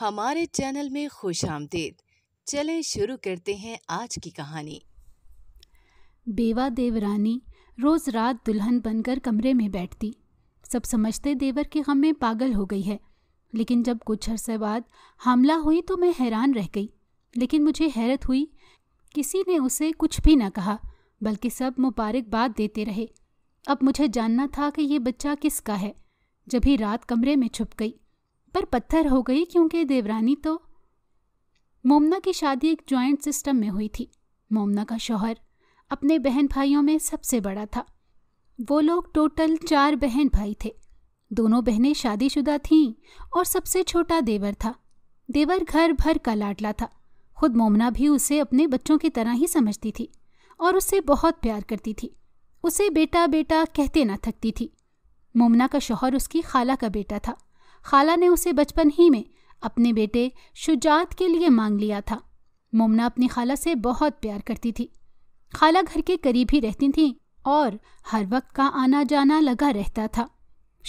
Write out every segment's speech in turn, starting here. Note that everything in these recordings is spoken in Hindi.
हमारे चैनल में खुश आमदेद चलें शुरू करते हैं आज की कहानी बेवा देवरानी रोज रात दुल्हन बनकर कमरे में बैठती सब समझते देवर के गम में पागल हो गई है लेकिन जब कुछ अरसे बाद हमला हुई तो मैं हैरान रह गई लेकिन मुझे हैरत हुई किसी ने उसे कुछ भी ना कहा बल्कि सब मुबारकबाद देते रहे अब मुझे जानना था कि ये बच्चा किसका है जब ही रात कमरे में छुप गई पर पत्थर हो गई क्योंकि देवरानी तो मोमना की शादी एक जॉइंट सिस्टम में हुई थी मोमना का शौहर अपने बहन भाइयों में सबसे बड़ा था वो लोग टोटल चार बहन भाई थे दोनों बहनें शादीशुदा थीं और सबसे छोटा देवर था देवर घर भर का लाडला था खुद मोमना भी उसे अपने बच्चों की तरह ही समझती थी और उससे बहुत प्यार करती थी उसे बेटा बेटा कहते ना थकती थी मोमना का शौहर उसकी खाला का बेटा था खाला ने उसे बचपन ही में अपने बेटे शुजात के लिए मांग लिया था मोमना अपनी खाला से बहुत प्यार करती थी खाला घर के करीब ही रहती थी और हर वक्त का आना जाना लगा रहता था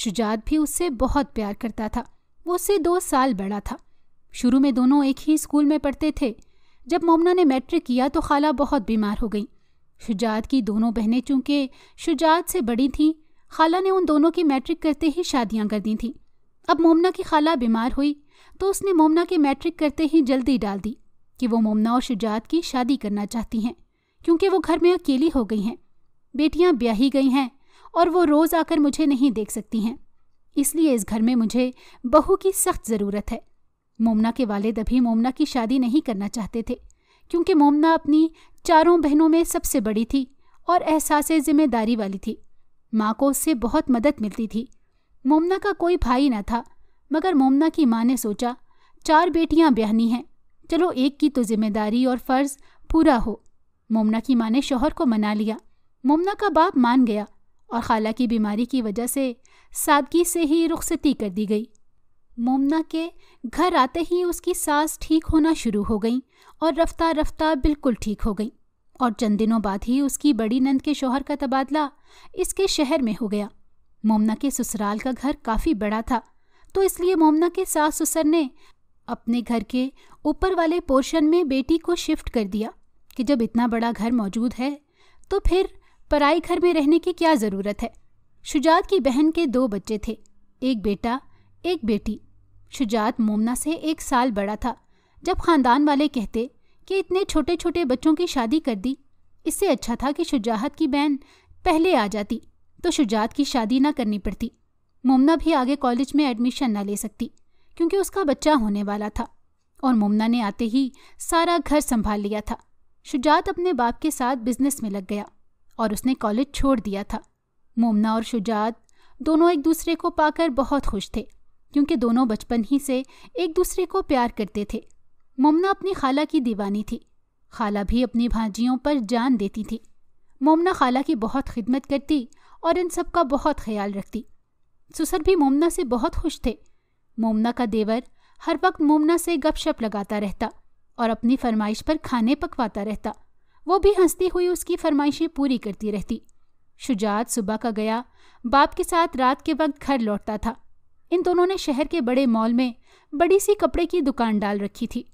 शुजात भी उससे बहुत प्यार करता था वो उससे दो साल बड़ा था शुरू में दोनों एक ही स्कूल में पढ़ते थे जब मोमना ने मैट्रिक किया तो खाला बहुत बीमार हो गई शुजात की दोनों बहनें चूंकि शुजात से बड़ी थीं खाला ने उन दोनों की मैट्रिक करते ही शादियां कर दी थीं अब मोमना की खाला बीमार हुई तो उसने मोमना के मैट्रिक करते ही जल्दी डाल दी कि वो मोमना और शुजात की शादी करना चाहती हैं क्योंकि वो घर में अकेली हो गई हैं बेटियां ब्याही गई हैं और वो रोज़ आकर मुझे नहीं देख सकती हैं इसलिए इस घर में मुझे बहू की सख्त ज़रूरत है मोमना के वालिद अभी मोमना की शादी नहीं करना चाहते थे क्योंकि मोमना अपनी चारों बहनों में सबसे बड़ी थी और एहसास ज़िम्मेदारी वाली थी माँ को उससे बहुत मदद मिलती थी मोमना का कोई भाई न था मगर मोमना की माँ ने सोचा चार बेटियाँ ब्याहनी हैं चलो एक की तो जिम्मेदारी और फ़र्ज़ पूरा हो मोमना की माँ ने शोहर को मना लिया मोमना का बाप मान गया और खाला की बीमारी की वजह से सादगी से ही रुखसती कर दी गई मोमना के घर आते ही उसकी सांस ठीक होना शुरू हो गई और रफ्ता रफ्ता बिल्कुल ठीक हो गई और चंद दिनों बाद ही उसकी बड़ी नंद के शोहर का तबादला इसके शहर में हो गया मोमना के ससुराल का घर काफ़ी बड़ा था तो इसलिए मोमना के सास ससुर ने अपने घर के ऊपर वाले पोर्शन में बेटी को शिफ्ट कर दिया कि जब इतना बड़ा घर मौजूद है तो फिर पराई घर में रहने की क्या ज़रूरत है शुजात की बहन के दो बच्चे थे एक बेटा एक बेटी शुजात मोमना से एक साल बड़ा था जब ख़ानदान वाले कहते कि इतने छोटे छोटे बच्चों की शादी कर दी इससे अच्छा था कि शुजात की बहन पहले आ जाती तो शुजात की शादी ना करनी पड़ती मुमना भी आगे कॉलेज में एडमिशन ना ले सकती क्योंकि उसका बच्चा होने वाला था और मुमना ने आते ही सारा घर संभाल लिया था शुजात अपने बाप के साथ बिजनेस में लग गया और उसने कॉलेज छोड़ दिया था मुमना और शुजात दोनों एक दूसरे को पाकर बहुत खुश थे क्योंकि दोनों बचपन ही से एक दूसरे को प्यार करते थे मुमना अपनी खाला की दीवानी थी खाला भी अपनी भांजियों पर जान देती थी मोमना खाला की बहुत खिदमत करती और इन सब का बहुत ख्याल रखती सुसर भी मोमना से बहुत खुश थे मोमना का देवर हर वक्त मोमना से गपशप लगाता रहता और अपनी फरमाइश पर खाने पकवाता रहता वो भी हंसती हुई उसकी फरमाइशें पूरी करती रहती शुजात सुबह का गया बाप के साथ रात के वक्त घर लौटता था इन दोनों ने शहर के बड़े मॉल में बड़ी सी कपड़े की दुकान डाल रखी थी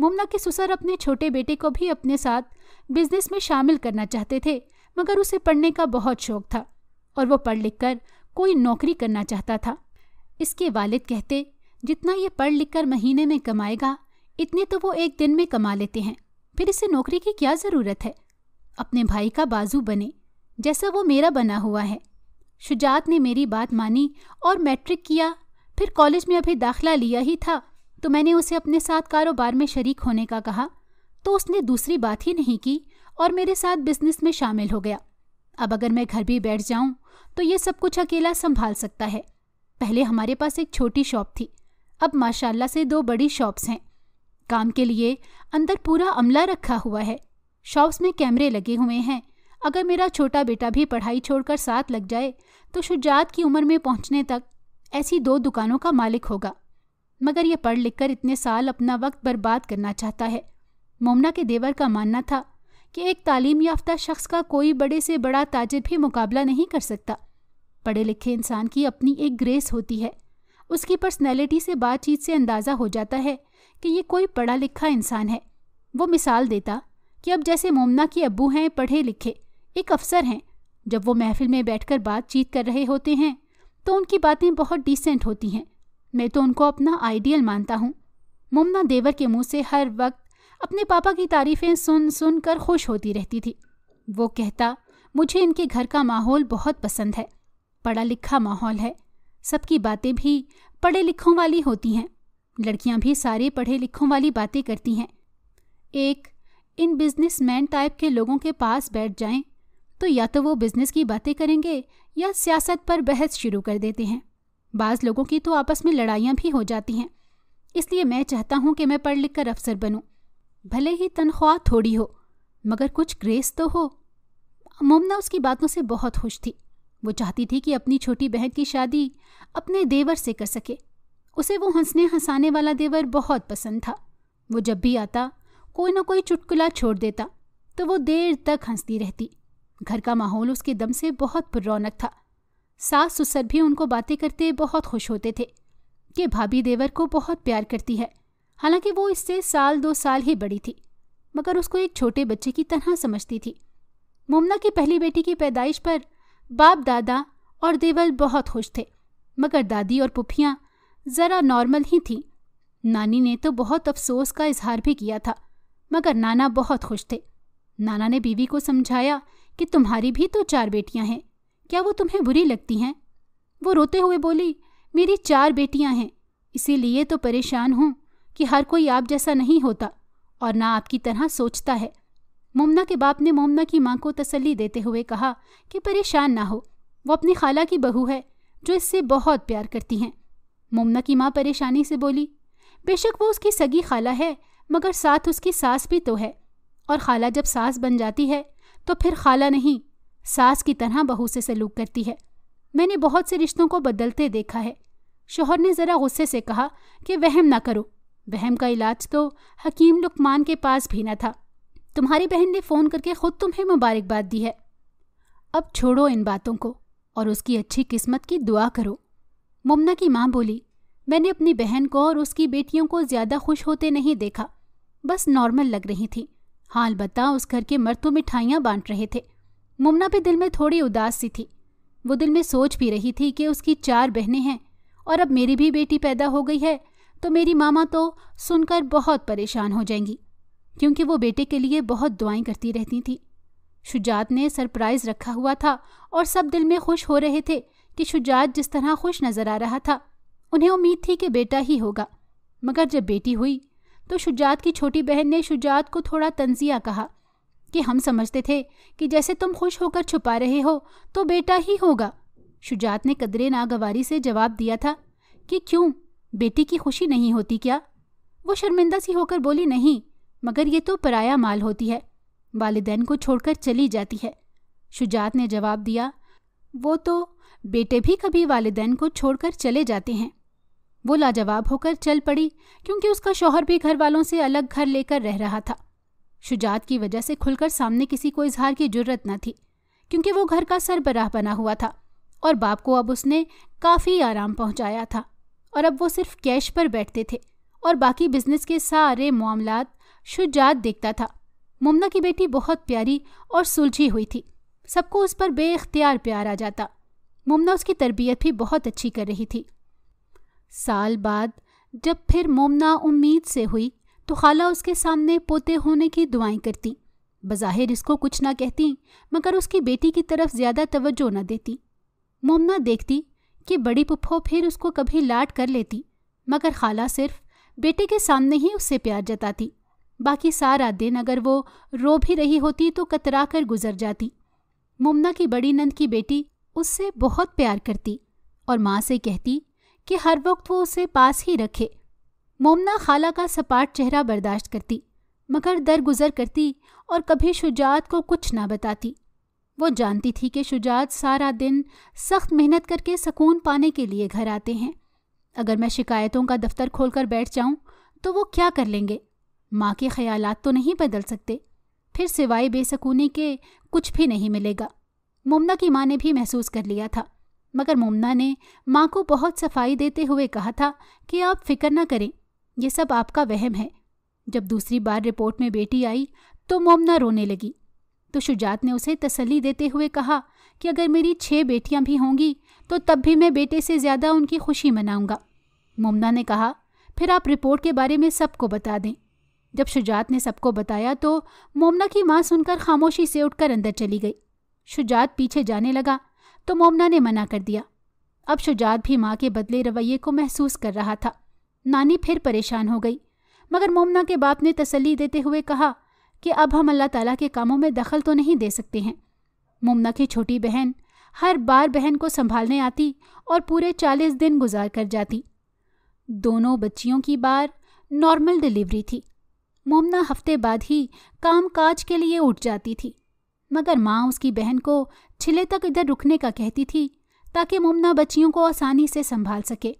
मुमना के सुसर अपने छोटे बेटे को भी अपने साथ बिजनेस में शामिल करना चाहते थे मगर उसे पढ़ने का बहुत शौक था और वो पढ़ लिख कर कोई नौकरी करना चाहता था इसके वालिद कहते जितना ये पढ़ लिख कर महीने में कमाएगा इतने तो वो एक दिन में कमा लेते हैं फिर इसे नौकरी की क्या ज़रूरत है अपने भाई का बाजू बने जैसा वो मेरा बना हुआ है शुजात ने मेरी बात मानी और मैट्रिक किया फिर कॉलेज में अभी दाखिला लिया ही था तो मैंने उसे अपने साथ कारोबार में शरीक होने का कहा तो उसने दूसरी बात ही नहीं की और मेरे साथ बिजनेस में शामिल हो गया अब अगर मैं घर भी बैठ जाऊं तो ये सब कुछ अकेला संभाल सकता है पहले हमारे पास एक छोटी शॉप थी अब माशाल्लाह से दो बड़ी शॉप्स हैं काम के लिए अंदर पूरा अमला रखा हुआ है शॉप्स में कैमरे लगे हुए हैं अगर मेरा छोटा बेटा भी पढ़ाई छोड़कर साथ लग जाए तो शुजात की उम्र में पहुंचने तक ऐसी दो दुकानों का मालिक होगा मगर यह पढ़ लिख कर इतने साल अपना वक्त बर्बाद करना चाहता है मोमना के देवर का मानना था कि एक तालीम याफ्ता शख्स का कोई बड़े से बड़ा ताजर भी मुकाबला नहीं कर सकता पढ़े लिखे इंसान की अपनी एक ग्रेस होती है उसकी पर्सनैलिटी से बातचीत से अंदाज़ा हो जाता है कि ये कोई पढ़ा लिखा इंसान है वो मिसाल देता कि अब जैसे मोमना के अबू हैं पढ़े लिखे एक अफसर हैं जब वो महफिल में बैठकर बातचीत कर रहे होते हैं तो उनकी बातें बहुत डिसेंट होती हैं मैं तो उनको अपना आइडियल मानता हूँ मुमना देवर के मुंह से हर वक्त अपने पापा की तारीफ़ें सुन सुन कर खुश होती रहती थी वो कहता मुझे इनके घर का माहौल बहुत पसंद है पढ़ा लिखा माहौल है सबकी बातें भी पढ़े लिखों वाली होती हैं लड़कियां भी सारे पढ़े लिखों वाली बातें करती हैं एक इन बिजनेसमैन टाइप के लोगों के पास बैठ जाएं तो या तो वो बिजनेस की बातें करेंगे या सियासत पर बहस शुरू कर देते हैं बाज़ लोगों की तो आपस में लड़ाइयाँ भी हो जाती हैं इसलिए मैं चाहता हूँ कि मैं पढ़ लिख कर अफसर बनूँ भले ही तनख्वाह थोड़ी हो मगर कुछ ग्रेस तो हो मोमना उसकी बातों से बहुत खुश थी वो चाहती थी कि अपनी छोटी बहन की शादी अपने देवर से कर सके उसे वो हंसने हंसाने वाला देवर बहुत पसंद था वो जब भी आता कोई ना कोई चुटकुला छोड़ देता तो वो देर तक हंसती रहती घर का माहौल उसके दम से बहुत पुरौनक था सास ससुर भी उनको बातें करते बहुत खुश होते थे कि भाभी देवर को बहुत प्यार करती है हालांकि वो इससे साल दो साल ही बड़ी थी मगर उसको एक छोटे बच्चे की तरह समझती थी मुमना की पहली बेटी की पैदाइश पर बाप दादा और देवल बहुत खुश थे मगर दादी और पुफियाँ ज़रा नॉर्मल ही थीं नानी ने तो बहुत अफसोस का इजहार भी किया था मगर नाना बहुत खुश थे नाना ने बीवी को समझाया कि तुम्हारी भी तो चार बेटियां हैं क्या वो तुम्हें बुरी लगती हैं वो रोते हुए बोली मेरी चार बेटियां हैं इसीलिए तो परेशान हूँ कि हर कोई आप जैसा नहीं होता और ना आपकी तरह सोचता है मोमना के बाप ने मोमना की माँ को तसल्ली देते हुए कहा कि परेशान ना हो वो अपनी खाला की बहू है जो इससे बहुत प्यार करती हैं मोमना की माँ परेशानी से बोली बेशक वो उसकी सगी खाला है मगर साथ उसकी सास भी तो है और खाला जब सास बन जाती है तो फिर खाला नहीं सास की तरह बहू से सलूक करती है मैंने बहुत से रिश्तों को बदलते देखा है शोहर ने ज़रा गुस्से से कहा कि वहम ना करो वहम का इलाज तो हकीम लुकमान के पास भी न था तुम्हारी बहन ने फ़ोन करके ख़ुद तुम्हें मुबारकबाद दी है अब छोड़ो इन बातों को और उसकी अच्छी किस्मत की दुआ करो मुमना की माँ बोली मैंने अपनी बहन को और उसकी बेटियों को ज़्यादा खुश होते नहीं देखा बस नॉर्मल लग रही थी हाल बता उस घर के मर्द तो मिठाइयाँ बांट रहे थे मुमना भी दिल में थोड़ी उदास सी थी वो दिल में सोच भी रही थी कि उसकी चार बहनें हैं और अब मेरी भी बेटी पैदा हो गई है तो मेरी मामा तो सुनकर बहुत परेशान हो जाएंगी क्योंकि वो बेटे के लिए बहुत दुआएं करती रहती थी शुजात ने सरप्राइज़ रखा हुआ था और सब दिल में खुश हो रहे थे कि शुजात जिस तरह खुश नज़र आ रहा था उन्हें उम्मीद थी कि बेटा ही होगा मगर जब बेटी हुई तो शुजात की छोटी बहन ने शुजात को थोड़ा तंजिया कहा कि हम समझते थे कि जैसे तुम खुश होकर छुपा रहे हो तो बेटा ही होगा शुजात ने कदरे नागवारी से जवाब दिया था कि क्यों बेटी की खुशी नहीं होती क्या वो शर्मिंदा सी होकर बोली नहीं मगर ये तो पराया माल होती है वालदेन को छोड़कर चली जाती है शुजात ने जवाब दिया वो तो बेटे भी कभी वालदेन को छोड़कर चले जाते हैं वो लाजवाब होकर चल पड़ी क्योंकि उसका शौहर भी घर वालों से अलग घर लेकर रह रहा था शुजात की वजह से खुलकर सामने किसी को इजहार की जरूरत न थी क्योंकि वो घर का सरबराह बना हुआ था और बाप को अब उसने काफ़ी आराम पहुंचाया था और अब वो सिर्फ कैश पर बैठते थे और बाकी बिजनेस के सारे मामला शुजात देखता था मुमना की बेटी बहुत प्यारी और सुलझी हुई थी सबको उस पर बेख्तियार प्यार आ जाता मुमना उसकी तरबियत भी बहुत अच्छी कर रही थी साल बाद जब फिर मुमना उम्मीद से हुई तो खाला उसके सामने पोते होने की दुआएं करती बज़ाहिर इसको कुछ ना कहती मगर उसकी बेटी की तरफ ज़्यादा तवज्जो न देती मुमना देखती कि बड़ी पुप्पो फिर उसको कभी लाड कर लेती मगर खाला सिर्फ बेटे के सामने ही उससे प्यार जताती बाकी सारा दिन अगर वो रो भी रही होती तो कतरा कर गुजर जाती मुमना की बड़ी नंद की बेटी उससे बहुत प्यार करती और माँ से कहती कि हर वक्त वो उसे पास ही रखे मोमना खाला का सपाट चेहरा बर्दाश्त करती मगर दरगुजर करती और कभी शुजात को कुछ ना बताती वो जानती थी कि शुजात सारा दिन सख्त मेहनत करके सुकून पाने के लिए घर आते हैं अगर मैं शिकायतों का दफ्तर खोलकर बैठ जाऊं तो वो क्या कर लेंगे माँ के ख्याल तो नहीं बदल सकते फिर सिवाय बेसकूनी के कुछ भी नहीं मिलेगा मुमना की माँ ने भी महसूस कर लिया था मगर मुमना ने माँ को बहुत सफाई देते हुए कहा था कि आप फिक्र ना करें यह सब आपका वहम है जब दूसरी बार रिपोर्ट में बेटी आई तो मोमना रोने लगी तो शुजात ने उसे तसली देते हुए कहा कि अगर मेरी छः बेटियां भी होंगी तो तब भी मैं बेटे से ज़्यादा उनकी खुशी मनाऊंगा मुमना ने कहा फिर आप रिपोर्ट के बारे में सबको बता दें जब शुजात ने सबको बताया तो मोमना की माँ सुनकर खामोशी से उठकर अंदर चली गई शुजात पीछे जाने लगा तो मोमना ने मना कर दिया अब शुजात भी माँ के बदले रवैये को महसूस कर रहा था नानी फिर परेशान हो गई मगर मोमना के बाप ने तसली देते हुए कहा कि अब हम अल्लाह ताला के कामों में दखल तो नहीं दे सकते हैं मुमना की छोटी बहन हर बार बहन को संभालने आती और पूरे चालीस दिन गुजार कर जाती दोनों बच्चियों की बार नॉर्मल डिलीवरी थी मुमना हफ्ते बाद ही काम काज के लिए उठ जाती थी मगर माँ उसकी बहन को छिले तक इधर रुकने का कहती थी ताकि मुमना बच्चियों को आसानी से संभाल सके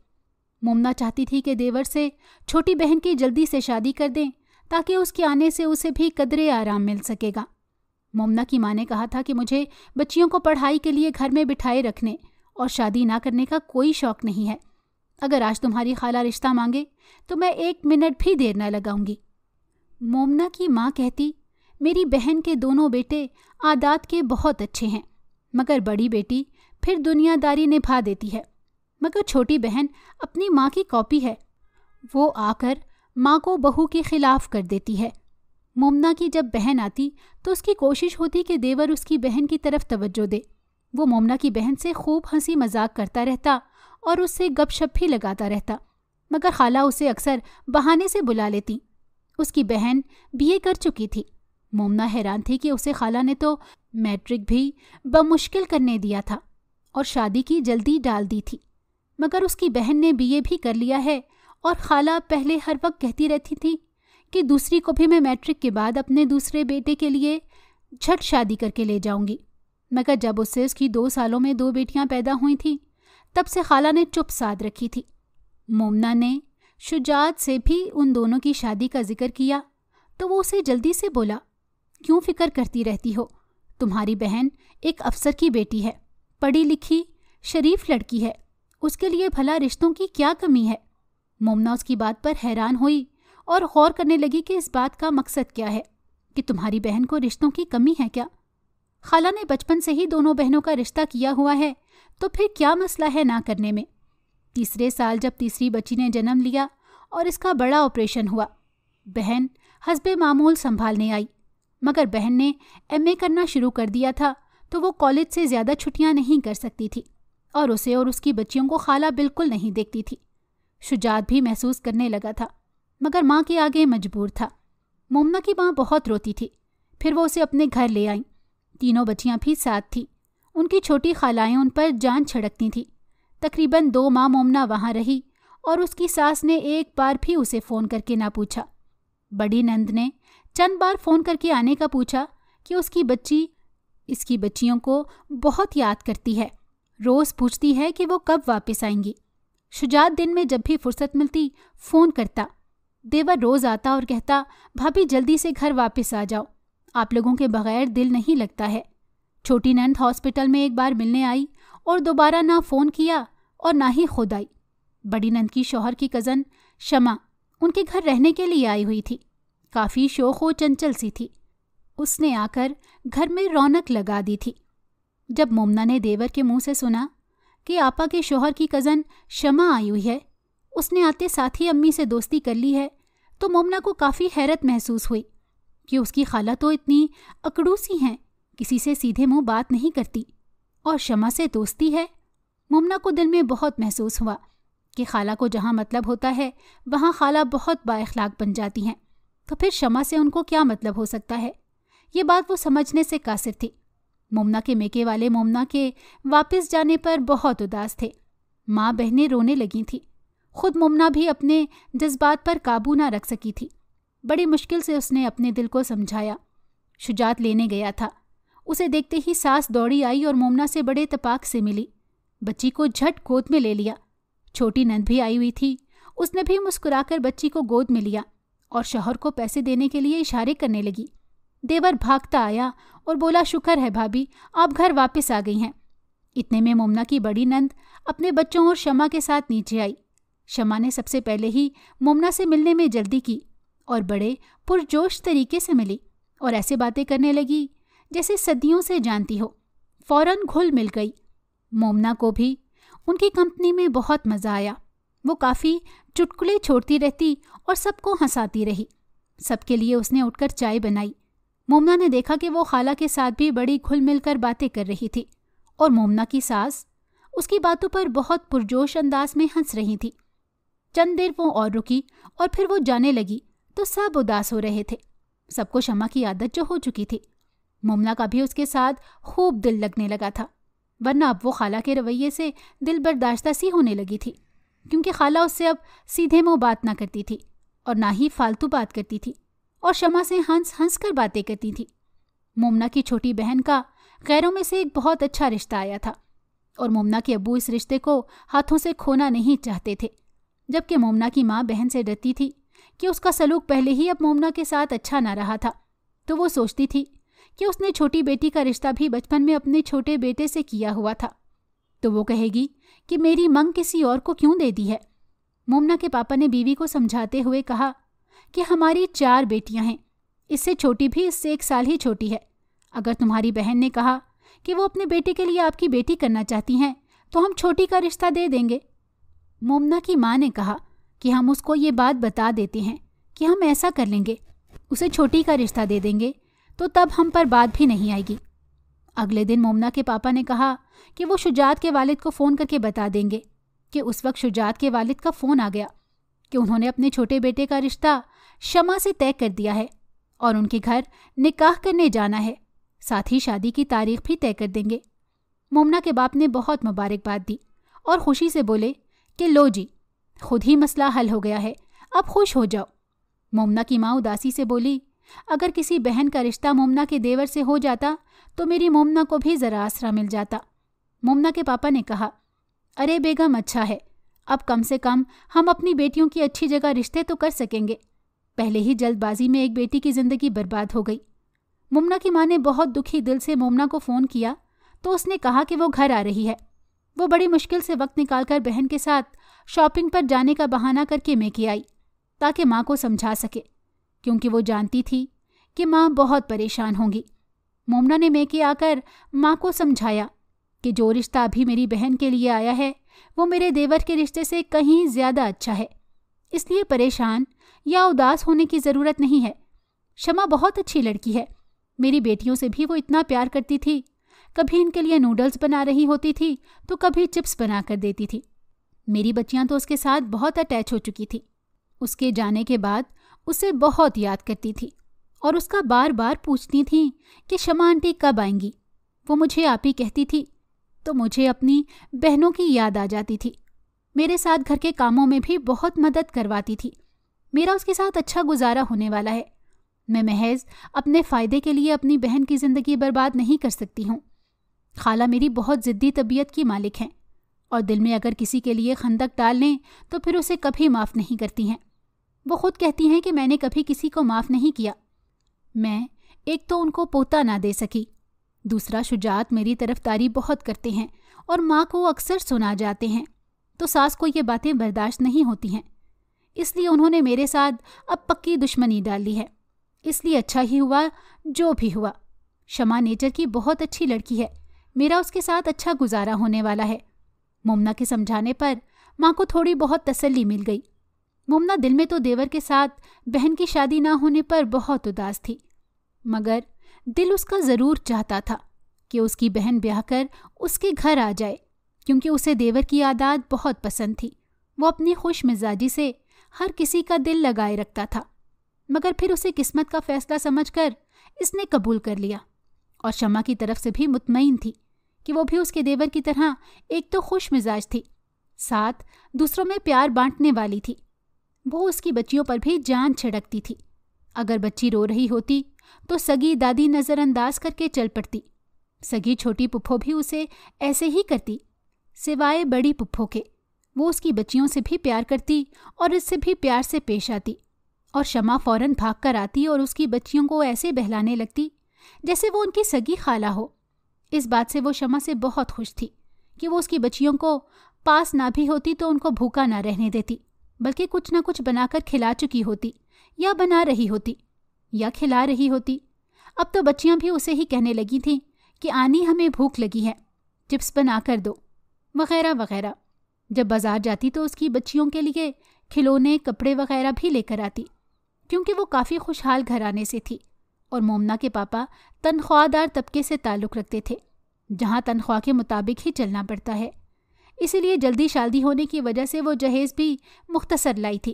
मुमना चाहती थी कि देवर से छोटी बहन की जल्दी से शादी कर दें ताकि उसके आने से उसे भी कदरे आराम मिल सकेगा मोमना की माँ ने कहा था कि मुझे बच्चियों को पढ़ाई के लिए घर में बिठाए रखने और शादी ना करने का कोई शौक नहीं है अगर आज तुम्हारी खाला रिश्ता मांगे तो मैं एक मिनट भी देर न लगाऊंगी मोमना की माँ कहती मेरी बहन के दोनों बेटे आदात के बहुत अच्छे हैं मगर बड़ी बेटी फिर दुनियादारी निभा देती है मगर छोटी बहन अपनी माँ की कॉपी है वो आकर माँ को बहू के खिलाफ कर देती है मोमना की जब बहन आती तो उसकी कोशिश होती कि देवर उसकी बहन की तरफ तवज्जो दे वो मोमना की बहन से खूब हंसी मजाक करता रहता और उससे गपशप भी लगाता रहता मगर खाला उसे अक्सर बहाने से बुला लेती उसकी बहन बीए कर चुकी थी मोमना हैरान थी कि उसे खाला ने तो मैट्रिक भी बमुश्किल करने दिया था और शादी की जल्दी डाल दी थी मगर उसकी बहन ने बीए भी कर लिया है और खाला पहले हर वक्त कहती रहती थी कि दूसरी को भी मैं मैट्रिक के बाद अपने दूसरे बेटे के लिए झट शादी करके ले जाऊंगी मगर जब उससे उसकी दो सालों में दो बेटियां पैदा हुई थीं तब से खाला ने चुप साध रखी थी मोमना ने शुजात से भी उन दोनों की शादी का जिक्र किया तो वो उसे जल्दी से बोला क्यों फिक्र करती रहती हो तुम्हारी बहन एक अफसर की बेटी है पढ़ी लिखी शरीफ लड़की है उसके लिए भला रिश्तों की क्या कमी है मोमना उसकी बात पर हैरान हुई और गौर करने लगी कि इस बात का मकसद क्या है कि तुम्हारी बहन को रिश्तों की कमी है क्या खाला ने बचपन से ही दोनों बहनों का रिश्ता किया हुआ है तो फिर क्या मसला है ना करने में तीसरे साल जब तीसरी बच्ची ने जन्म लिया और इसका बड़ा ऑपरेशन हुआ बहन हसब मामूल संभालने आई मगर बहन ने एमए करना शुरू कर दिया था तो वो कॉलेज से ज़्यादा छुट्टियां नहीं कर सकती थी और उसे और उसकी बच्चियों को खाला बिल्कुल नहीं देखती थी शुजात भी महसूस करने लगा था मगर माँ के आगे मजबूर था मोमना की माँ बहुत रोती थी फिर वो उसे अपने घर ले आई तीनों बच्चियाँ भी साथ थीं उनकी छोटी खालाएँ उन पर जान छिड़कती थीं तकरीबन दो माँ मोमना वहाँ रही और उसकी सास ने एक बार भी उसे फ़ोन करके ना पूछा बड़ी नंद ने चंद बार फ़ोन करके आने का पूछा कि उसकी बच्ची इसकी बच्चियों को बहुत याद करती है रोज़ पूछती है कि वो कब वापस आएंगी शुजात दिन में जब भी फुर्सत मिलती फ़ोन करता देवर रोज़ आता और कहता भाभी जल्दी से घर वापस आ जाओ आप लोगों के बगैर दिल नहीं लगता है छोटी नंद हॉस्पिटल में एक बार मिलने आई और दोबारा ना फ़ोन किया और ना ही खुद आई बड़ी नंद की शोहर की कज़न शमा उनके घर रहने के लिए आई हुई थी काफ़ी व चंचल सी थी उसने आकर घर में रौनक लगा दी थी जब मोमना ने देवर के मुंह से सुना कि आपा के शोहर की कज़न शमा आई हुई है उसने आते साथ ही अम्मी से दोस्ती कर ली है तो मोमना को काफ़ी हैरत महसूस हुई कि उसकी खाला तो इतनी अकड़ूसी हैं किसी से सीधे मुंह बात नहीं करती और शमा से दोस्ती है मुमना को दिल में बहुत महसूस हुआ कि खाला को जहाँ मतलब होता है वहाँ खाला बहुत बाखलाक बन जाती हैं तो फिर शमा से उनको क्या मतलब हो सकता है ये बात वो समझने से कासिर थी मोमना के मेके वाले मोमना के वापस जाने पर बहुत उदास थे माँ बहनें रोने लगी थी खुद मोमना भी अपने जज्बात पर काबू ना रख सकी थी बड़ी मुश्किल से उसने अपने दिल को समझाया शुजात लेने गया था उसे देखते ही सास दौड़ी आई और मोमना से बड़े तपाक से मिली बच्ची को झट गोद में ले लिया छोटी नंद भी आई हुई थी उसने भी मुस्कुराकर बच्ची को गोद में लिया और शौहर को पैसे देने के लिए इशारे करने लगी देवर भागता आया और बोला शुक्र है भाभी आप घर वापस आ गई हैं इतने में मोमना की बड़ी नंद अपने बच्चों और शमा के साथ नीचे आई शमा ने सबसे पहले ही मोमना से मिलने में जल्दी की और बड़े पुरजोश तरीके से मिली और ऐसे बातें करने लगी जैसे सदियों से जानती हो फौरन घुल मिल गई मोमना को भी उनकी कंपनी में बहुत मज़ा आया वो काफ़ी चुटकुले छोड़ती रहती और सबको हंसाती रही सबके लिए उसने उठकर चाय बनाई मोमना ने देखा कि वो खाला के साथ भी बड़ी खुल मिलकर बातें कर रही थी और मोमना की सास उसकी बातों पर बहुत पुरजोश अंदाज में हंस रही थी चंद देर वो और रुकी और फिर वो जाने लगी तो सब उदास हो रहे थे सबको शमा की आदत जो हो चुकी थी मोमना का भी उसके साथ खूब दिल लगने लगा था वरना अब वो खाला के रवैये से दिल बर्दाश्ता सी होने लगी थी क्योंकि खाला उससे अब सीधे मुँह बात ना करती थी और ना ही फालतू बात करती थी और शमा से हंस हंस कर बातें करती थी मोमना की छोटी बहन का गैरों में से एक बहुत अच्छा रिश्ता आया था और मोमना के अबू इस रिश्ते को हाथों से खोना नहीं चाहते थे जबकि मोमना की माँ बहन से डरती थी कि उसका सलूक पहले ही अब मोमना के साथ अच्छा ना रहा था तो वो सोचती थी कि उसने छोटी बेटी का रिश्ता भी बचपन में अपने छोटे बेटे से किया हुआ था तो वो कहेगी कि मेरी मंग किसी और को क्यों दे दी है मोमना के पापा ने बीवी को समझाते हुए कहा कि हमारी चार बेटियां हैं इससे छोटी भी इससे एक साल ही छोटी है अगर तुम्हारी बहन ने कहा कि वो अपने बेटे के लिए आपकी बेटी करना चाहती हैं तो हम छोटी का रिश्ता दे देंगे मोमना की माँ ने कहा कि हम उसको ये बात बता देते हैं कि हम ऐसा कर लेंगे उसे छोटी का रिश्ता दे देंगे तो तब हम पर बात भी नहीं आएगी अगले दिन मोमना के पापा ने कहा कि वो शुजात के वालिद को फ़ोन करके बता देंगे कि उस वक्त शुजात के वालिद का फ़ोन आ गया कि उन्होंने अपने छोटे बेटे का रिश्ता शमा से तय कर दिया है और उनके घर निकाह करने जाना है साथ ही शादी की तारीख भी तय कर देंगे मोमना के बाप ने बहुत मुबारकबाद दी और खुशी से बोले कि लो जी खुद ही मसला हल हो गया है अब खुश हो जाओ मोमना की माँ उदासी से बोली अगर किसी बहन का रिश्ता मोमना के देवर से हो जाता तो मेरी मोमना को भी ज़रा आसरा मिल जाता मोमना के पापा ने कहा अरे बेगम अच्छा है अब कम से कम हम अपनी बेटियों की अच्छी जगह रिश्ते तो कर सकेंगे पहले ही जल्दबाजी में एक बेटी की जिंदगी बर्बाद हो गई मुमना की माँ ने बहुत दुखी दिल से मोमना को फ़ोन किया तो उसने कहा कि वो घर आ रही है वो बड़ी मुश्किल से वक्त निकालकर बहन के साथ शॉपिंग पर जाने का बहाना करके मेकी आई ताकि माँ को समझा सके क्योंकि वो जानती थी कि माँ बहुत परेशान होंगी मोमना ने मेके आकर माँ को समझाया कि जो रिश्ता अभी मेरी बहन के लिए आया है वो मेरे देवर के रिश्ते से कहीं ज़्यादा अच्छा है इसलिए परेशान या उदास होने की ज़रूरत नहीं है शमा बहुत अच्छी लड़की है मेरी बेटियों से भी वो इतना प्यार करती थी कभी इनके लिए नूडल्स बना रही होती थी तो कभी चिप्स बना कर देती थी मेरी बच्चियाँ तो उसके साथ बहुत अटैच हो चुकी थी उसके जाने के बाद उसे बहुत याद करती थी और उसका बार बार पूछती थी कि शमा आंटी कब आएंगी वो मुझे आप ही कहती थी तो मुझे अपनी बहनों की याद आ जाती थी मेरे साथ घर के कामों में भी बहुत मदद करवाती थी मेरा उसके साथ अच्छा गुजारा होने वाला है मैं महज अपने फ़ायदे के लिए अपनी बहन की ज़िंदगी बर्बाद नहीं कर सकती हूँ खाला मेरी बहुत ज़िद्दी तबीयत की मालिक हैं और दिल में अगर किसी के लिए खंदक डाल लें तो फिर उसे कभी माफ़ नहीं करती हैं वो खुद कहती हैं कि मैंने कभी किसी को माफ़ नहीं किया मैं एक तो उनको पोता ना दे सकी दूसरा शुजात मेरी तरफ तारी बहुत करते हैं और माँ को अक्सर सुना जाते हैं तो सास को ये बातें बर्दाश्त नहीं होती हैं इसलिए उन्होंने मेरे साथ अब पक्की दुश्मनी डाल ली है इसलिए अच्छा ही हुआ जो भी हुआ शमा नेचर की बहुत अच्छी लड़की है मेरा उसके साथ अच्छा गुजारा होने वाला है मुमना के समझाने पर माँ को थोड़ी बहुत तसल्ली मिल गई मुमना दिल में तो देवर के साथ बहन की शादी ना होने पर बहुत उदास थी मगर दिल उसका ज़रूर चाहता था कि उसकी बहन ब्याह कर उसके घर आ जाए क्योंकि उसे देवर की आदात बहुत पसंद थी वो अपनी खुश मिजाजी से हर किसी का दिल लगाए रखता था मगर फिर उसे किस्मत का फैसला समझकर इसने कबूल कर लिया और शमा की तरफ से भी मुतमिन थी कि वो भी उसके देवर की तरह एक तो खुश मिजाज थी साथ दूसरों में प्यार बांटने वाली थी वो उसकी बच्चियों पर भी जान छिड़कती थी अगर बच्ची रो रही होती तो सगी दादी नज़रअंदाज करके चल पड़ती सगी छोटी पुप्पो भी उसे ऐसे ही करती सिवाय बड़ी पुप्पो के वो उसकी बच्चियों से भी प्यार करती और इससे भी प्यार से पेश आती और शमा फौरन भाग कर आती और उसकी बच्चियों को ऐसे बहलाने लगती जैसे वो उनकी सगी खाला हो इस बात से वो शमा से बहुत खुश थी कि वो उसकी बच्चियों को पास ना भी होती तो उनको भूखा ना रहने देती बल्कि कुछ ना कुछ बनाकर खिला चुकी होती या बना रही होती या खिला रही होती अब तो बच्चियां भी उसे ही कहने लगी थीं कि आनी हमें भूख लगी है चिप्स बना कर दो वगैरह वगैरह जब बाज़ार जाती तो उसकी बच्चियों के लिए खिलौने कपड़े वगैरह भी लेकर आती क्योंकि वो काफ़ी खुशहाल घर आने से थी और मोमना के पापा तनख्वाहदार तबके से ताल्लुक़ रखते थे जहाँ तनख्वाह के मुताबिक ही चलना पड़ता है इसीलिए जल्दी शादी होने की वजह से वो जहेज़ भी मुख्तसर लाई थी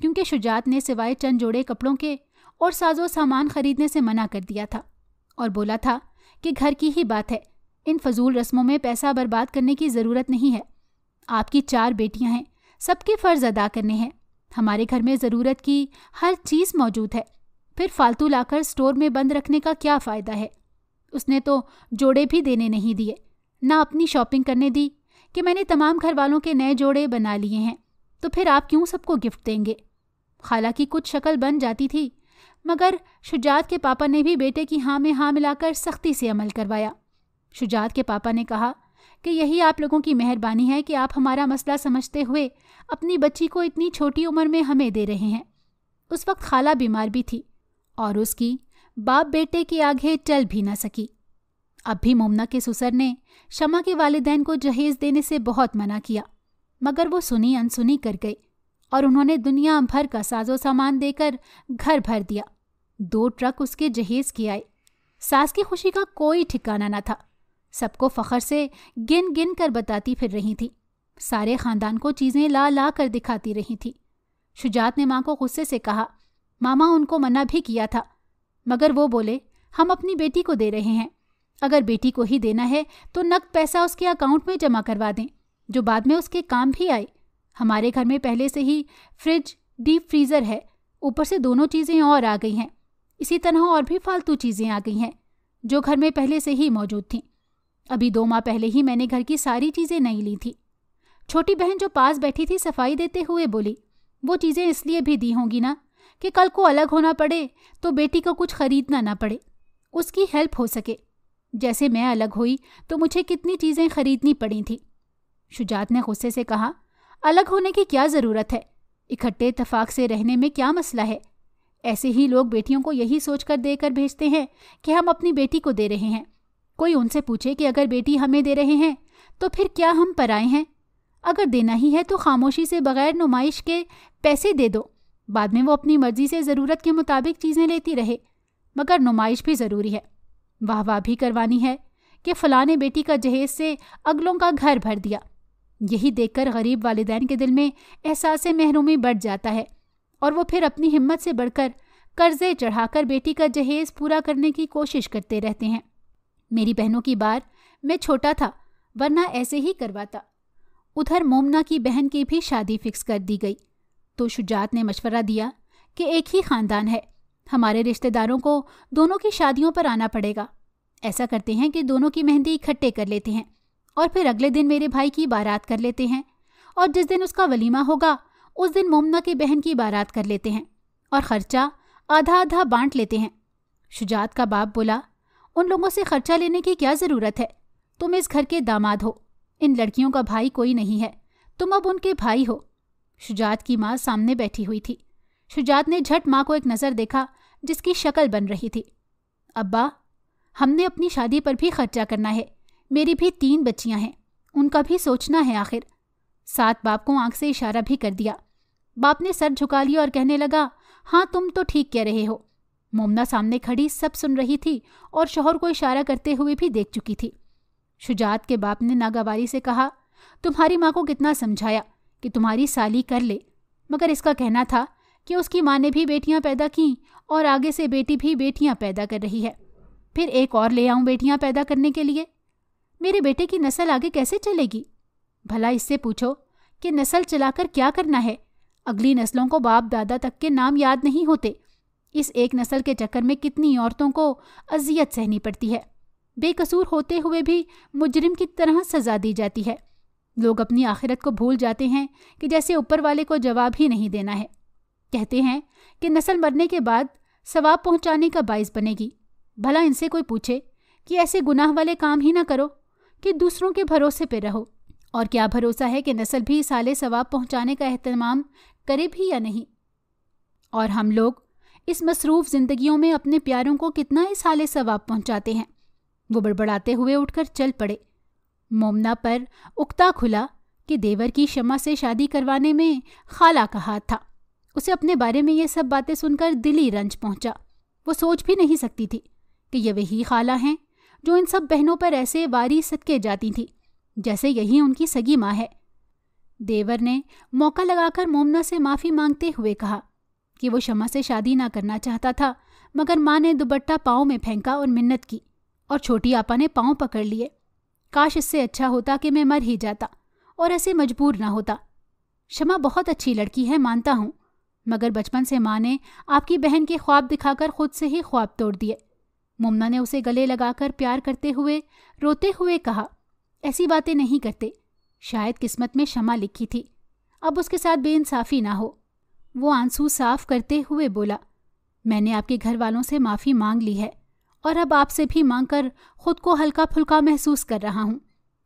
क्योंकि शुजात ने सिवाय चंद जोड़े कपड़ों के और साजो सामान खरीदने से मना कर दिया था और बोला था कि घर की ही बात है इन फजूल रस्मों में पैसा बर्बाद करने की ज़रूरत नहीं है आपकी चार बेटियां हैं सबके फ़र्ज़ अदा करने हैं हमारे घर में ज़रूरत की हर चीज़ मौजूद है फिर फालतू लाकर स्टोर में बंद रखने का क्या फ़ायदा है उसने तो जोड़े भी देने नहीं दिए ना अपनी शॉपिंग करने दी कि मैंने तमाम घर वालों के नए जोड़े बना लिए हैं तो फिर आप क्यों सबको गिफ्ट देंगे हालांकि कुछ शक्ल बन जाती थी मगर शुजात के पापा ने भी बेटे की हाँ में हाँ मिलाकर सख्ती से अमल करवाया शुजात के पापा ने कहा कि यही आप लोगों की मेहरबानी है कि आप हमारा मसला समझते हुए अपनी बच्ची को इतनी छोटी उम्र में हमें दे रहे हैं उस वक्त खाला बीमार भी थी और उसकी बाप बेटे के आगे चल भी ना सकी अब भी मोमना के सुसर ने शमा के वालदेन को जहेज देने से बहुत मना किया मगर वो सुनी अनसुनी कर गई और उन्होंने दुनिया भर का साजो सामान देकर घर भर दिया दो ट्रक उसके जहेज की आए सास की खुशी का कोई ठिकाना ना था सबको फखर से गिन गिन कर बताती फिर रही थी सारे खानदान को चीज़ें ला ला कर दिखाती रही थी शुजात ने माँ को गुस्से से कहा मामा उनको मना भी किया था मगर वो बोले हम अपनी बेटी को दे रहे हैं अगर बेटी को ही देना है तो नकद पैसा उसके अकाउंट में जमा करवा दें जो बाद में उसके काम भी आए हमारे घर में पहले से ही फ्रिज डीप फ्रीज़र है ऊपर से दोनों चीज़ें और आ गई हैं इसी तरह और भी फालतू चीज़ें आ गई हैं जो घर में पहले से ही मौजूद थीं अभी दो माह पहले ही मैंने घर की सारी चीज़ें नहीं ली थी छोटी बहन जो पास बैठी थी सफाई देते हुए बोली वो चीज़ें इसलिए भी दी होंगी ना कि कल को अलग होना पड़े तो बेटी को कुछ खरीदना ना पड़े उसकी हेल्प हो सके जैसे मैं अलग हुई तो मुझे कितनी चीज़ें खरीदनी पड़ी थी शुजात ने गुस्से से कहा अलग होने की क्या ज़रूरत है इकट्ठे इतफाक से रहने में क्या मसला है ऐसे ही लोग बेटियों को यही सोचकर देकर भेजते हैं कि हम अपनी बेटी को दे रहे हैं कोई उनसे पूछे कि अगर बेटी हमें दे रहे हैं तो फिर क्या हम पराए हैं अगर देना ही है तो खामोशी से बगैर नुमाइश के पैसे दे दो बाद में वो अपनी मर्जी से ज़रूरत के मुताबिक चीज़ें लेती रहे मगर नुमाइश भी ज़रूरी है वाह वाह भी करवानी है कि फ़लाने बेटी का जहेज से अगलों का घर भर दिया यही देखकर गरीब वालदेन के दिल में एहसास महरूमी बढ़ जाता है और वो फिर अपनी हिम्मत से बढ़कर कर्जे चढ़ाकर बेटी का जहेज पूरा करने की कोशिश करते रहते हैं मेरी बहनों की बार मैं छोटा था वरना ऐसे ही करवाता उधर मोमना की बहन की भी शादी फिक्स कर दी गई तो शुजात ने मशवरा दिया कि एक ही ख़ानदान है हमारे रिश्तेदारों को दोनों की शादियों पर आना पड़ेगा ऐसा करते हैं कि दोनों की मेहंदी इकट्ठे कर लेते हैं और फिर अगले दिन मेरे भाई की बारात कर लेते हैं और जिस दिन उसका वलीमा होगा उस दिन मोमना की बहन की बारात कर लेते हैं और ख़र्चा आधा आधा बांट लेते हैं शुजात का बाप बोला उन लोगों से खर्चा लेने की क्या ज़रूरत है तुम इस घर के दामाद हो इन लड़कियों का भाई कोई नहीं है तुम अब उनके भाई हो शुजात की माँ सामने बैठी हुई थी शुजात ने झट माँ को एक नज़र देखा जिसकी शक्ल बन रही थी अब्बा हमने अपनी शादी पर भी खर्चा करना है मेरी भी तीन बच्चियां हैं उनका भी सोचना है आखिर सात बाप को आंख से इशारा भी कर दिया बाप ने सर झुका लिया और कहने लगा हाँ तुम तो ठीक कह रहे हो मोमना सामने खड़ी सब सुन रही थी और शोहर को इशारा करते हुए भी देख चुकी थी शुजात के बाप ने नागावारी से कहा तुम्हारी माँ को कितना समझाया कि तुम्हारी साली कर ले मगर इसका कहना था कि उसकी माँ ने भी बेटियाँ पैदा कीं और आगे से बेटी भी बेटियाँ पैदा कर रही है फिर एक और ले आऊँ बेटियाँ पैदा करने के लिए मेरे बेटे की नस्ल आगे कैसे चलेगी भला इससे पूछो कि नस्ल चलाकर क्या करना है अगली नस्लों को बाप दादा तक के नाम याद नहीं होते इस एक नस्ल के चक्कर में कितनी औरतों को अजियत सहनी पड़ती है बेकसूर होते हुए भी मुजरिम की तरह सजा दी जाती है लोग अपनी आखिरत को भूल जाते हैं कि जैसे ऊपर वाले को जवाब ही नहीं देना है कहते हैं कि नस्ल मरने के बाद सवाब पहुंचाने का बायस बनेगी भला इनसे कोई पूछे कि ऐसे गुनाह वाले काम ही ना करो कि दूसरों के भरोसे पर रहो और क्या भरोसा है कि नस्ल भी साले सवाब पहुंचाने का अहतमाम करे भी या नहीं और हम लोग इस मसरूफ़ जिंदगियों में अपने प्यारों को कितना इस साले सवाब पहुंचाते हैं वो बड़बड़ाते हुए उठकर चल पड़े मोमना पर उकता खुला कि देवर की शमा से शादी करवाने में खाला का हाथ था उसे अपने बारे में ये सब बातें सुनकर दिली रंज पहुंचा वो सोच भी नहीं सकती थी कि ये वही खाला हैं जो इन सब बहनों पर ऐसे वारी सदके जाती थी जैसे यही उनकी सगी माँ है देवर ने मौका लगाकर मोमना से माफ़ी मांगते हुए कहा कि वो शमा से शादी ना करना चाहता था मगर माँ ने दुबट्टा पाँव में फेंका और मिन्नत की और छोटी आपा ने पाँव पकड़ लिए काश इससे अच्छा होता कि मैं मर ही जाता और ऐसे मजबूर ना होता शमा बहुत अच्छी लड़की है मानता हूँ मगर बचपन से माँ ने आपकी बहन के ख्वाब दिखाकर खुद से ही ख्वाब तोड़ दिए मुमना ने उसे गले लगाकर प्यार करते हुए रोते हुए कहा ऐसी बातें नहीं करते शायद किस्मत में क्षमा लिखी थी अब उसके साथ बेइंसाफ़ी ना हो वो आंसू साफ करते हुए बोला मैंने आपके घर वालों से माफ़ी मांग ली है और अब आपसे भी मांग कर खुद को हल्का फुल्का महसूस कर रहा हूँ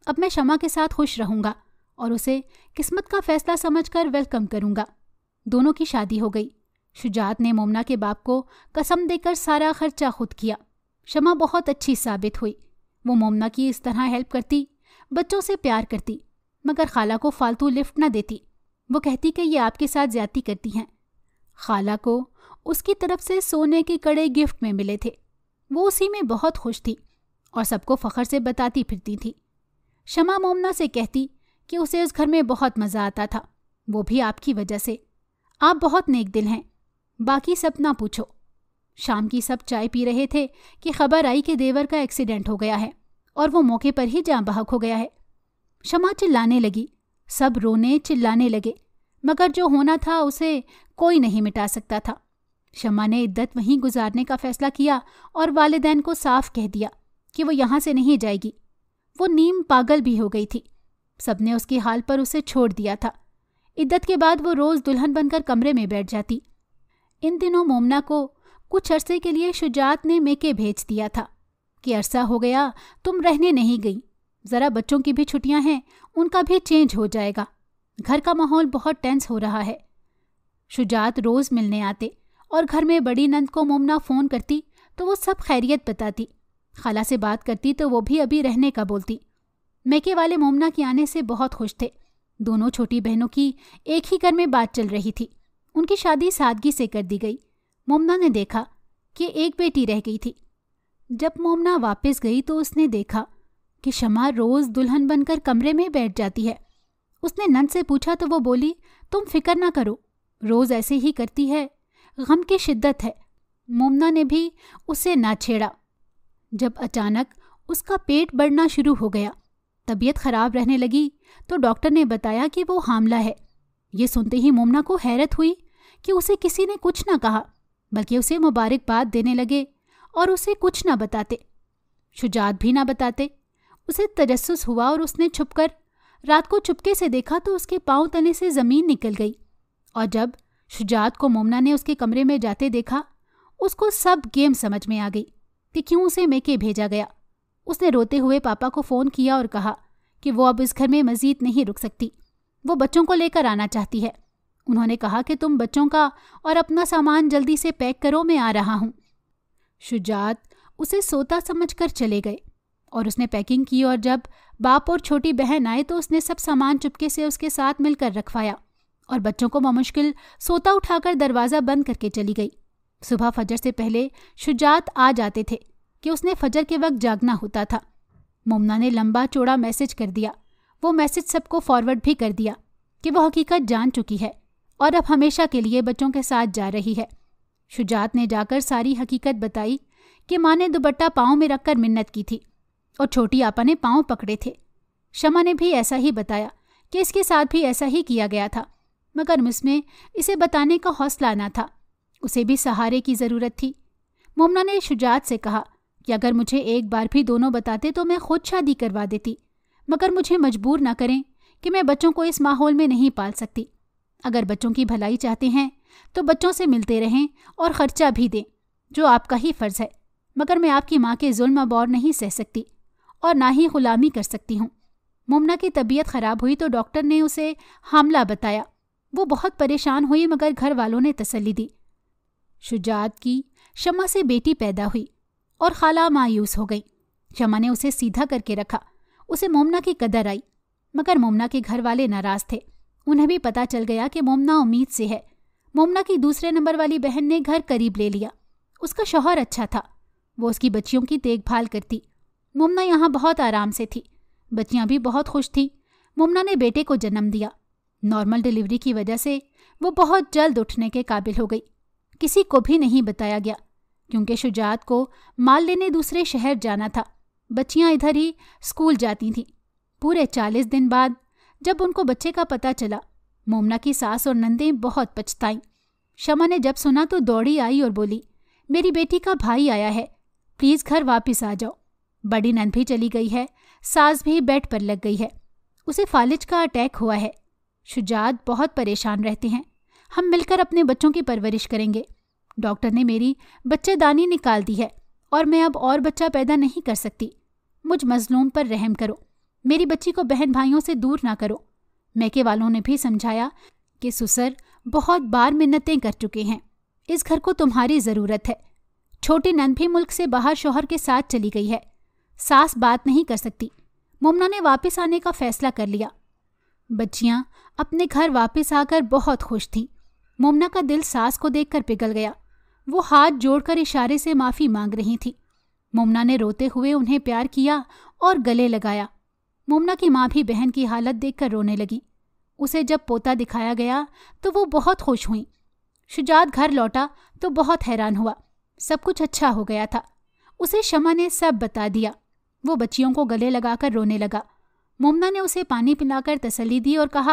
अब मैं क्षमा के साथ खुश रहूँगा और उसे किस्मत का फैसला समझकर वेलकम करूँगा दोनों की शादी हो गई शुजात ने मोमना के बाप को कसम देकर सारा खर्चा खुद किया शमा बहुत अच्छी साबित हुई वो मोमना की इस तरह हेल्प करती बच्चों से प्यार करती मगर खाला को फालतू लिफ्ट ना देती वो कहती कि ये आपके साथ ज्यादती करती हैं खाला को उसकी तरफ से सोने के कड़े गिफ्ट में मिले थे वो उसी में बहुत खुश थी और सबको फ़खर से बताती फिरती थी शमा मोमना से कहती कि उसे उस घर में बहुत मज़ा आता था वो भी आपकी वजह से आप बहुत नेक दिल हैं बाकी सब ना पूछो शाम की सब चाय पी रहे थे कि खबर आई कि देवर का एक्सीडेंट हो गया है और वो मौके पर ही जाँ बहक हो गया है क्षमा चिल्लाने लगी सब रोने चिल्लाने लगे मगर जो होना था उसे कोई नहीं मिटा सकता था शमा ने इद्दत वहीं गुजारने का फैसला किया और वालदेन को साफ कह दिया कि वो यहाँ से नहीं जाएगी वो नीम पागल भी हो गई थी सबने उसकी हाल पर उसे छोड़ दिया था इद्दत के बाद वो रोज़ दुल्हन बनकर कमरे में बैठ जाती इन दिनों मोमना को कुछ अरसे के लिए शुजात ने मेके भेज दिया था कि अरसा हो गया तुम रहने नहीं गई ज़रा बच्चों की भी छुट्टियां हैं उनका भी चेंज हो जाएगा घर का माहौल बहुत टेंस हो रहा है शुजात रोज़ मिलने आते और घर में बड़ी नंद को मुमना फ़ोन करती तो वो सब खैरियत बताती खाला से बात करती तो वो भी अभी रहने का बोलती मैके वाले मोमना के आने से बहुत खुश थे दोनों छोटी बहनों की एक ही घर में बात चल रही थी उनकी शादी सादगी से कर दी गई मोमना ने देखा कि एक बेटी रह गई थी जब मोमना वापस गई तो उसने देखा कि शमा रोज दुल्हन बनकर कमरे में बैठ जाती है उसने नंद से पूछा तो वो बोली तुम फिक्र ना करो रोज ऐसे ही करती है गम की शिद्दत है मोमना ने भी उसे ना छेड़ा जब अचानक उसका पेट बढ़ना शुरू हो गया तबीयत खराब रहने लगी तो डॉक्टर ने बताया कि वो हामला है ये सुनते ही मोमना को हैरत हुई कि उसे किसी ने कुछ ना कहा बल्कि उसे मुबारकबाद देने लगे और उसे कुछ ना बताते शुजात भी ना बताते उसे तजस्स हुआ और उसने छुपकर रात को चुपके से देखा तो उसके पांव तने से ज़मीन निकल गई और जब शुजात को मोमना ने उसके कमरे में जाते देखा उसको सब गेम समझ में आ गई कि क्यों उसे मेके भेजा गया उसने रोते हुए पापा को फ़ोन किया और कहा कि वो अब इस घर में मज़ीद नहीं रुक सकती वो बच्चों को लेकर आना चाहती है उन्होंने कहा कि तुम बच्चों का और अपना सामान जल्दी से पैक करो मैं आ रहा हूँ शुजात उसे सोता समझकर चले गए और उसने पैकिंग की और जब बाप और छोटी बहन आए तो उसने सब सामान चुपके से उसके साथ मिलकर रखवाया और बच्चों को बमुश्किल सोता उठाकर दरवाज़ा बंद करके चली गई सुबह फजर से पहले शुजात आ जाते थे कि उसने फजर के वक्त जागना होता था मुमना ने लंबा चौड़ा मैसेज कर दिया वो मैसेज सबको फॉरवर्ड भी कर दिया कि वह हकीकत जान चुकी है और अब हमेशा के लिए बच्चों के साथ जा रही है शुजात ने जाकर सारी हकीकत बताई कि माँ ने दुपट्टा पाँव में रखकर मिन्नत की थी और छोटी आपा ने पाँव पकड़े थे शमा ने भी ऐसा ही बताया कि इसके साथ भी ऐसा ही किया गया था मगर उसमें इसे बताने का हौसला ना था उसे भी सहारे की ज़रूरत थी मोमना ने शुजात से कहा कि अगर मुझे एक बार भी दोनों बताते तो मैं खुद शादी करवा देती मगर मुझे मजबूर ना करें कि मैं बच्चों को इस माहौल में नहीं पाल सकती अगर बच्चों की भलाई चाहते हैं तो बच्चों से मिलते रहें और ख़र्चा भी दें जो आपका ही फ़र्ज़ है मगर मैं आपकी माँ के जुल्म और नहीं सह सकती और ना ही गुलामी कर सकती हूँ मुमना की तबीयत ख़राब हुई तो डॉक्टर ने उसे हमला बताया वो बहुत परेशान हुई मगर घर वालों ने तसली दी शुजात की शमा से बेटी पैदा हुई और खाला मायूस हो गई शमा ने उसे सीधा करके रखा उसे मोमना की कदर आई मगर मोमना के घर वाले नाराज़ थे उन्हें भी पता चल गया कि मोमना उम्मीद से है मोमना की दूसरे नंबर वाली बहन ने घर करीब ले लिया उसका शौहर अच्छा था वो उसकी बच्चियों की देखभाल करती मुमना यहाँ बहुत आराम से थी बच्चियाँ भी बहुत खुश थीं मुमना ने बेटे को जन्म दिया नॉर्मल डिलीवरी की वजह से वो बहुत जल्द उठने के काबिल हो गई किसी को भी नहीं बताया गया क्योंकि शुजात को माल लेने दूसरे शहर जाना था बच्चियाँ इधर ही स्कूल जाती थीं पूरे चालीस दिन बाद जब उनको बच्चे का पता चला मोमना की सास और नंदें बहुत पछताईं शमा ने जब सुना तो दौड़ी आई और बोली मेरी बेटी का भाई आया है प्लीज़ घर वापस आ जाओ बड़ी नन भी चली गई है सास भी बेड पर लग गई है उसे फालिज का अटैक हुआ है शुजात बहुत परेशान रहते हैं हम मिलकर अपने बच्चों की परवरिश करेंगे डॉक्टर ने मेरी बच्चेदानी निकाल दी है और मैं अब और बच्चा पैदा नहीं कर सकती मुझ मजलूम पर रहम करो मेरी बच्ची को बहन भाइयों से दूर ना करो मैके वालों ने भी समझाया कि सुसर बहुत बार मिन्नतें कर चुके हैं इस घर को तुम्हारी ज़रूरत है छोटी नंद भी मुल्क से बाहर शोहर के साथ चली गई है सास बात नहीं कर सकती मुमना ने वापस आने का फैसला कर लिया बच्चियाँ अपने घर वापस आकर बहुत खुश थीं मुमना का दिल सास को देखकर पिघल गया वो हाथ जोड़कर इशारे से माफ़ी मांग रही थी मुमना ने रोते हुए उन्हें प्यार किया और गले लगाया मुमना की माँ भी बहन की हालत देखकर रोने लगी उसे जब पोता दिखाया गया तो वो बहुत खुश हुई शुजात घर लौटा तो बहुत हैरान हुआ सब कुछ अच्छा हो गया था उसे शमा ने सब बता दिया वो बच्चियों को गले लगाकर रोने लगा मोमना ने उसे पानी पिलाकर तसली दी और कहा